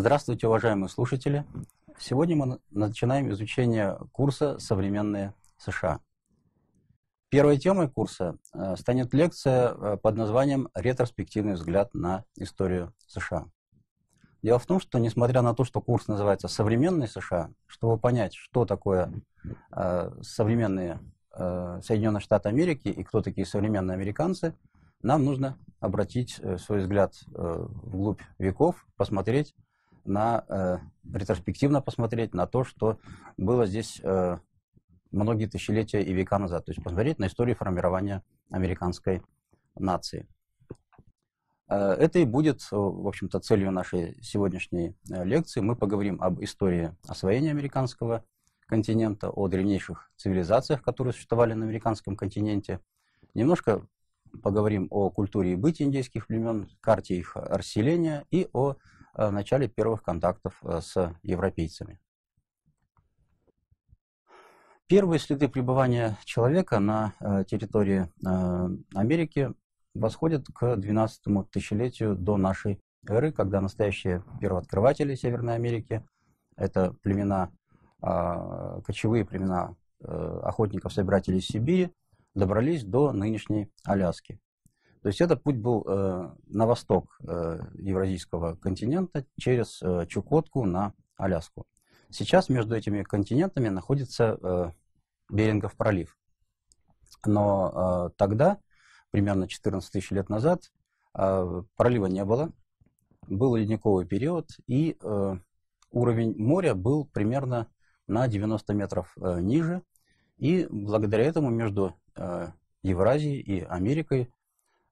Здравствуйте, уважаемые слушатели! Сегодня мы начинаем изучение курса «Современные США». Первой темой курса э, станет лекция э, под названием «Ретроспективный взгляд на историю США». Дело в том, что несмотря на то, что курс называется «Современные США», чтобы понять, что такое э, современные Соединенные Штаты Америки и кто такие современные американцы, нам нужно обратить свой взгляд вглубь веков, посмотреть, на э, ретроспективно посмотреть на то, что было здесь э, многие тысячелетия и века назад. То есть посмотреть на историю формирования американской нации. Э, это и будет, э, в общем-то, целью нашей сегодняшней э, лекции. Мы поговорим об истории освоения американского континента, о древнейших цивилизациях, которые существовали на американском континенте. Немножко поговорим о культуре и бытии индейских племен, карте их расселения и о Э, в начале первых контактов э, с европейцами. Первые следы пребывания человека на э, территории Америки восходят к 12 тысячелетию до нашей эры, когда настоящие первооткрыватели Северной Америки, это племена, а, кочевые племена охотников-собирателей Сибири, добрались до нынешней Аляски. То есть этот путь был э, на восток э, Евразийского континента через э, Чукотку на Аляску. Сейчас между этими континентами находится э, Берингов пролив. Но э, тогда, примерно 14 тысяч лет назад, э, пролива не было, был ледниковый период, и э, уровень моря был примерно на 90 метров э, ниже, и благодаря этому между э, Евразией и Америкой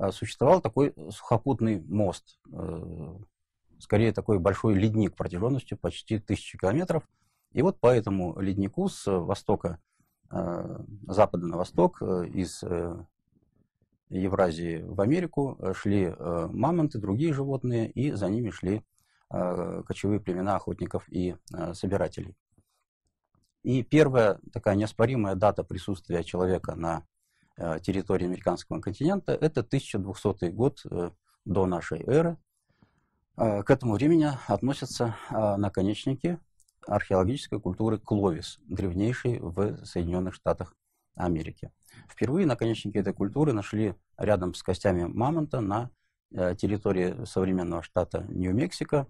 Э, существовал такой сухопутный мост, э, скорее такой большой ледник протяженностью почти тысячи километров. И вот по этому леднику с востока, э, запада на восток, из Евразии в Америку шли мамонты, другие животные, и за ними шли кочевые племена охотников и собирателей. И первая такая неоспоримая дата присутствия человека на Э, территории американского континента. Это 1200 год э, до нашей эры. Э, к этому времени относятся наконечники археологической культуры Кловис, древнейшей в Соединенных Штатах Америки. Впервые наконечники этой культуры нашли рядом с костями мамонта на территории современного штата Нью-Мексико,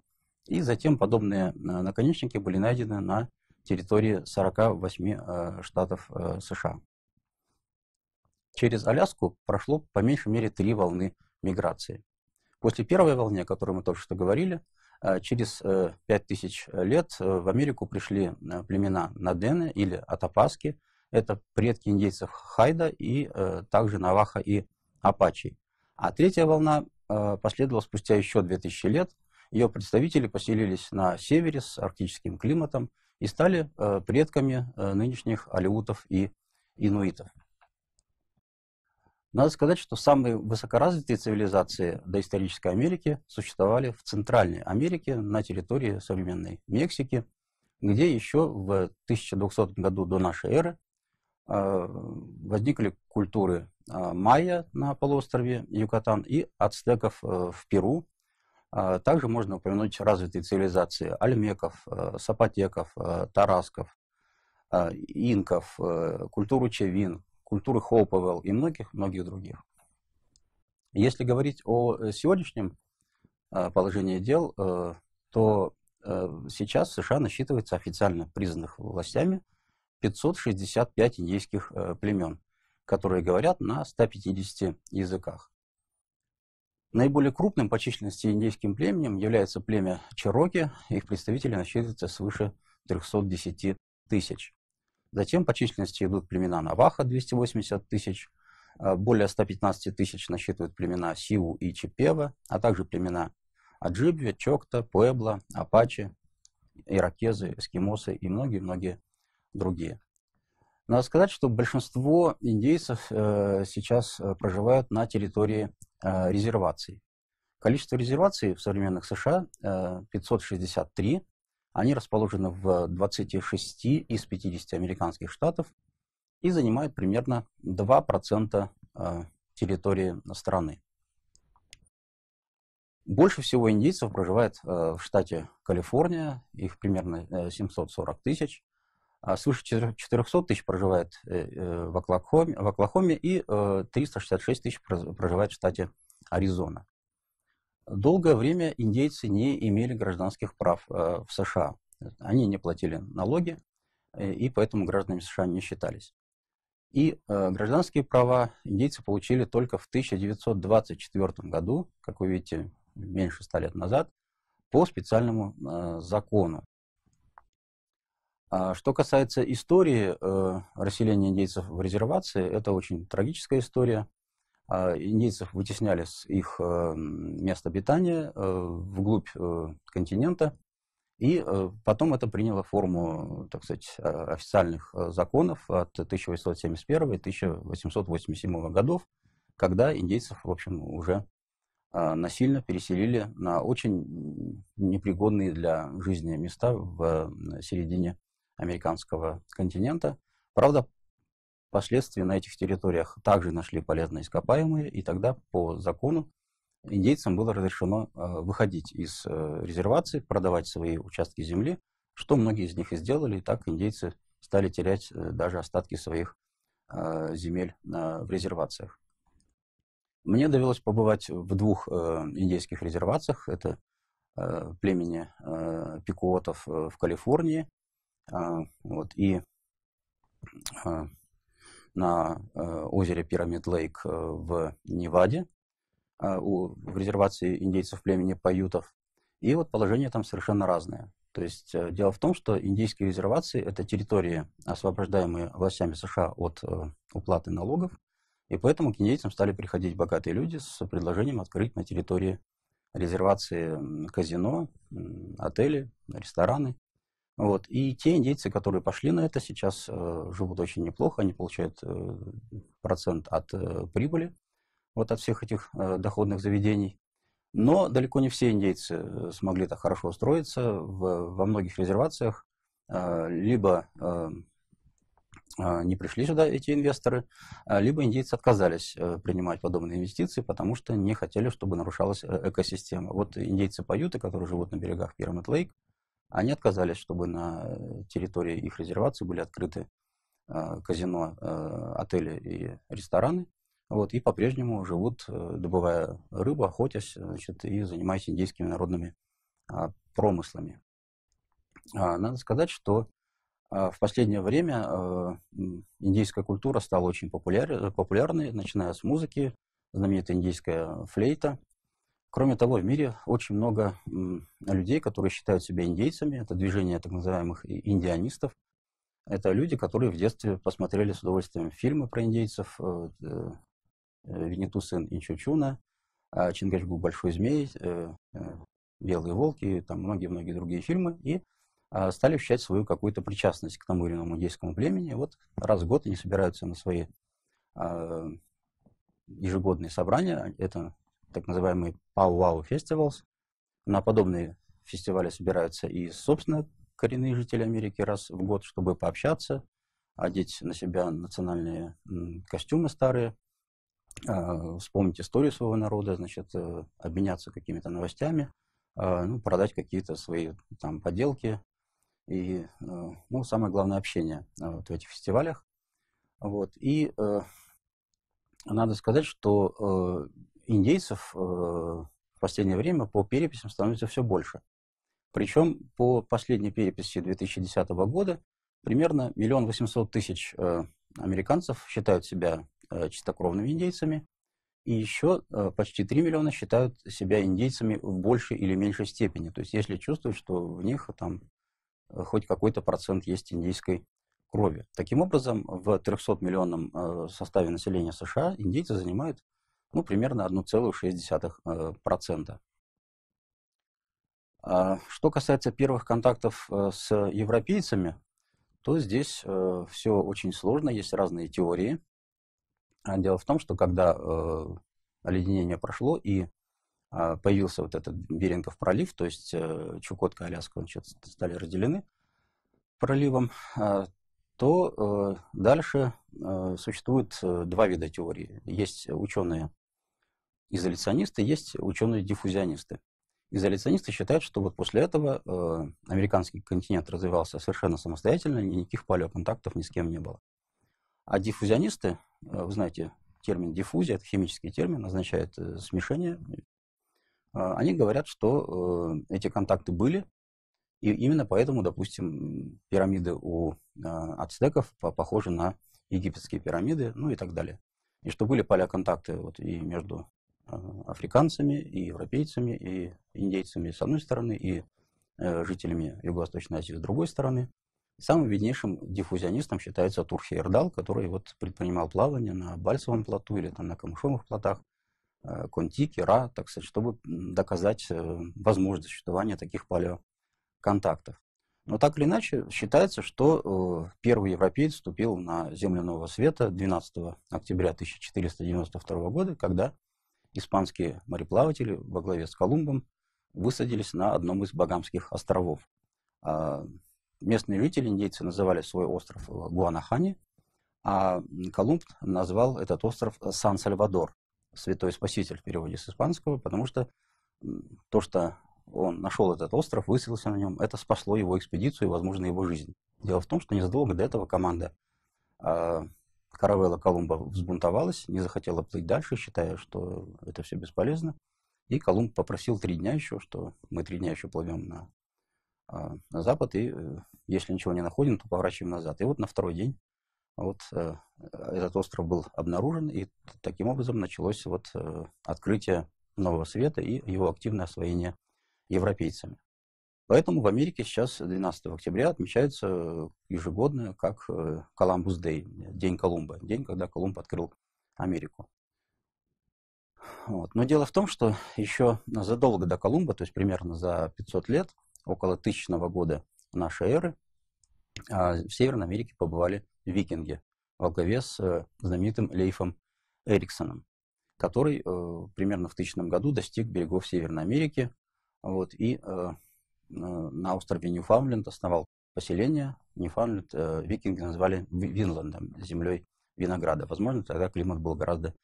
и затем подобные наконечники были найдены на территории 48 штатов США. Через Аляску прошло по меньшей мере три волны миграции. После первой волны, о которой мы только что говорили, э, через 5000 э, лет э, в Америку пришли племена Надены или Атапаски. Это предки индейцев Хайда и также Наваха и Апачи. А третья волна последовала спустя еще 2000 лет. Ее представители поселились на севере с арктическим климатом и стали предками нынешних алеутов и инуитов. Надо сказать, что самые высокоразвитые цивилизации доисторической Америки существовали в Центральной Америке, на территории современной Мексики, где еще в 1200 году до нашей эры э, возникли культуры э, майя на полуострове Юкатан и ацтеков э, в Перу. Также можно упомянуть развитые цивилизации альмеков, сапотеков, тарасков, инков, культуру чевин, культуры Хоупевелл и многих-многих других. Если говорить о э, сегодняшнем э, положении дел, э, то сейчас в США насчитывается официально признанных властями 565 индейских племен, которые говорят на 150 языках. Наиболее крупным по численности индейским племенем является племя Чероки, их представители насчитываются свыше 310 тысяч. Затем по численности идут племена Наваха 280 тысяч, а, более 115 тысяч насчитывают племена Сиу и Чепева, а также племена Аджибве, Чокта, Пуэбла, Апачи, иракезы, эскимосы и многие-многие другие. Надо сказать, что большинство индейцев э, сейчас э, проживают на территории э, резерваций. Количество резерваций в современных США э, 563, они расположены в 26 из 50 американских штатов и занимают примерно 2% э, территории страны. Больше всего индейцев проживает э, в штате Калифорния, их примерно 740 э, тысяч. А свыше 400 тысяч проживает в Оклахоме, в Оклахоме и 366 тысяч проживает в штате Аризона. Долгое время индейцы не имели гражданских прав э, в США. Они не платили налоги, э, и поэтому гражданами США не считались. И э, гражданские права индейцы получили только в 1924 году, как вы видите, меньше ста лет назад, по специальному закону. А что касается истории расселения индейцев в резервации, это очень трагическая история. А, индейцев вытесняли с их э, места обитания э, вглубь э, континента, и потом это приняло форму, так сказать, официальных законов от 1871 1887 годов, когда индейцев, в общем, уже а, насильно переселили на очень непригодные для жизни места в середине американского континента. Правда, Впоследствии на этих территориях также нашли полезные ископаемые, и тогда по закону индейцам было разрешено э, выходить из э, резервации, продавать свои участки земли, что многие из них и сделали, и так индейцы стали терять э, даже остатки своих земель в резервациях. Мне довелось побывать в двух индейских резервациях. Это племени пикуотов в Калифорнии. Вот, и на э, озере Пирамид Лейк э, в Неваде, а, у, в резервации индейцев племени Паютов. И вот положение там совершенно разное. То есть э, дело в том, что индейские резервации – это территории, освобождаемые властями США от э, уплаты налогов, и поэтому к индейцам стали приходить богатые люди с предложением открыть на территории резервации казино, отели, рестораны. Вот. И те индейцы, которые пошли на это, сейчас э, живут очень неплохо, они получают э, процент от э, прибыли, вот от всех этих э, доходных заведений. Но далеко не все индейцы э, смогли так хорошо устроиться. В, во многих резервациях э, либо э, э не пришли сюда эти инвесторы, а либо индейцы отказались э, принимать подобные инвестиции, потому что не хотели, чтобы нарушалась экосистема. Вот индейцы Паюты, которые живут на берегах Пирамид Лейк, они отказались, чтобы на территории их резервации были открыты а, казино, а, отели и рестораны. Вот, и по-прежнему живут, э, добывая рыбу, охотясь значит, и занимаясь индийскими народными а, промыслами. Надо сказать, что в последнее время индийская культура стала очень популяр, популярной, начиная с музыки, знаменитая индийская флейта, Кроме того, в мире очень много людей, которые считают себя индейцами. Это движение так называемых индианистов. Это люди, которые в детстве посмотрели с удовольствием фильмы про индейцев. Э, э, э, Винету сын Инчучуна, а Чингачгук Большой Змей, Белые Волки и там многие-многие другие фильмы. И а, стали ощущать свою какую-то причастность к тому или иному индейскому племени. Вот раз в год они собираются на свои а, ежегодные собрания. Это так называемый Пау-Вау Festivals. На подобные фестивали собираются и, собственно, коренные жители Америки раз в год, чтобы пообщаться, одеть на себя национальные костюмы старые, а, вспомнить историю своего народа, значит, э, обменяться какими-то новостями, а, ну, продать какие-то свои там поделки и, э, ну, самое главное, общение а, вот в этих фестивалях. Вот. И э, надо сказать, что индейцев э, в последнее время по переписям становится все больше. Причем по последней переписи 2010 года примерно миллион восемьсот тысяч э, американцев считают себя э, чистокровными индейцами, и еще почти 3 миллиона считают себя индейцами в большей или меньшей степени. То есть если чувствуют, что в них там хоть какой-то процент есть индейской крови. Таким образом, в 300-миллионном составе населения США индейцы занимают ну, примерно 1,6%. Э, а что касается первых контактов э, с европейцами, то здесь э, все очень сложно, есть разные теории. А дело в том, что когда оледенение прошло и а, появился вот этот Берингов пролив, то есть Чукотка, Аляска, он сейчас стали разделены проливом, то дальше существует два вида теории. Есть ученые изоляционисты, есть ученые-диффузионисты. Изоляционисты считают, что вот после этого э, американский континент развивался совершенно самостоятельно, никаких палеоконтактов ни с кем не было. А диффузионисты, э, вы знаете, термин диффузия, это химический термин, означает э, смешение, э, они говорят, что э, эти контакты были, и именно поэтому, допустим, пирамиды у э, ацтеков похожи на египетские пирамиды, ну и так далее. И что были палеоконтакты вот, и между Э, африканцами, и европейцами, и индейцами с одной стороны, и э, жителями Юго-Восточной Азии с другой стороны. Самым виднейшим диффузионистом считается Турхи Эрдал, который вот предпринимал плавание на Бальсовом плоту или там на Камышовых плотах, э, Контики, Ра, так сказать, чтобы доказать возможность существования таких палеоконтактов. Но так или иначе, считается, что первый европеец вступил на землю Нового Света 12 октября 1492 года, когда испанские мореплаватели во главе с Колумбом высадились на одном из Багамских островов. А, местные жители, индейцы, называли свой остров э, Гуанахани, а Колумб назвал этот остров э, Сан-Сальвадор, святой спаситель в переводе с испанского, потому что то, что он нашел этот остров, высадился на нем, это спасло его экспедицию и, возможно, его жизнь. Дело в том, что незадолго до этого команда а, Каравелла Колумба взбунтовалась, не захотела плыть дальше, считая, что это все бесполезно. И Колумб попросил три дня еще, что мы три дня еще плывем на, а, на запад, и э, если ничего не находим, то поворачиваем назад. И вот на второй день вот э, этот остров был обнаружен, и таким образом началось вот э, открытие Нового Света и его активное освоение европейцами. Поэтому в Америке сейчас 12 октября отмечается э, ежегодно как э, Columbus Day, День Колумба, день, когда Колумб открыл Америку. Вот. Но дело в том, что еще задолго до Колумба, то есть примерно за 500 лет, около тысячного года нашей эры, а, в Северной Америке побывали викинги во главе с э, знаменитым Лейфом Эриксоном, который примерно в тысячном году достиг берегов Северной Америки вот, и Э, на острове Ньюфаундленд основал поселение. Ньюфаундленд э, викинги назвали Винландом, землей винограда. Возможно, тогда климат был гораздо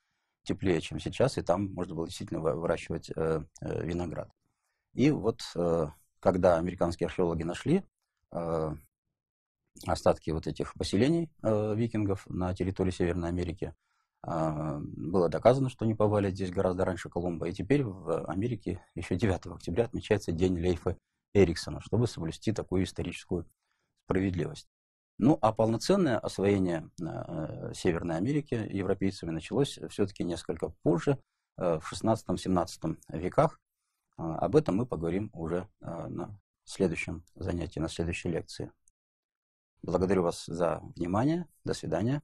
теплее, чем сейчас, и там можно было действительно выращивать э, виноград. И вот когда американские археологи нашли остатки вот этих поселений викингов на территории Северной Америки, было доказано, что они побывали здесь гораздо раньше Колумба. И теперь в Америке еще 9 октября отмечается День Лейфа Эриксона, чтобы соблюсти такую историческую справедливость. Ну, а полноценное освоение э, Северной Америки европейцами началось все-таки несколько позже, э, в 16-17 веках. Э, об этом мы поговорим уже на следующем занятии, на следующей лекции. Благодарю вас за внимание. До свидания.